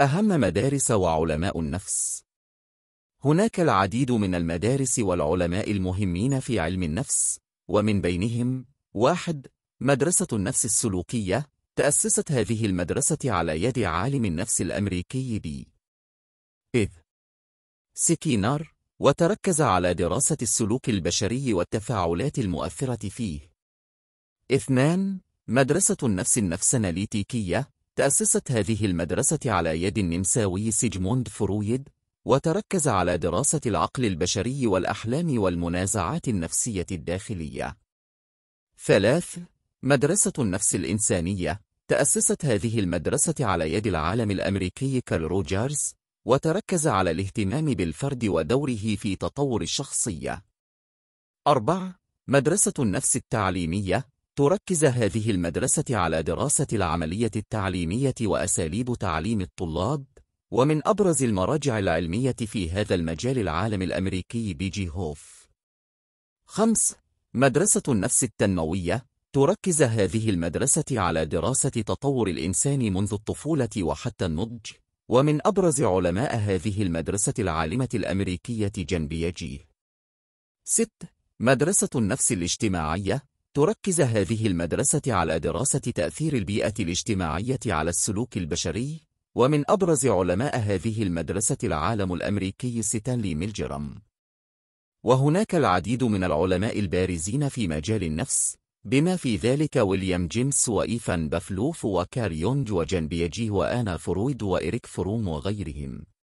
أهم مدارس وعلماء النفس هناك العديد من المدارس والعلماء المهمين في علم النفس ومن بينهم واحد مدرسة النفس السلوكية تأسست هذه المدرسة على يد عالم النفس الأمريكي دي إذ سكينار وتركز على دراسة السلوك البشري والتفاعلات المؤثرة فيه اثنان مدرسة النفس النفساناليتيكية تأسست هذه المدرسة على يد النمساوي سيجموند فرويد وتركز على دراسة العقل البشري والأحلام والمنازعات النفسية الداخلية. 3. مدرسة النفس الإنسانية تأسست هذه المدرسة على يد العالم الأمريكي كارل روجرز وتركز على الاهتمام بالفرد ودوره في تطور الشخصية. 4. مدرسة النفس التعليمية تركز هذه المدرسة على دراسة العملية التعليمية وأساليب تعليم الطلاب ومن أبرز المراجع العلمية في هذا المجال العالم الأمريكي بيجي هوف 5. مدرسة النفس التنموية تركز هذه المدرسة على دراسة تطور الإنسان منذ الطفولة وحتى النضج ومن أبرز علماء هذه المدرسة العالمة الأمريكية جنبيجي 6. مدرسة النفس الاجتماعية تركز هذه المدرسة على دراسة تأثير البيئة الاجتماعية على السلوك البشري ومن أبرز علماء هذه المدرسة العالم الأمريكي ستانلي ميلجرام وهناك العديد من العلماء البارزين في مجال النفس بما في ذلك ويليام جيمس وإيفان بافلوف وكاريونج وجنبيجي وآنا فرويد وإريك فروم وغيرهم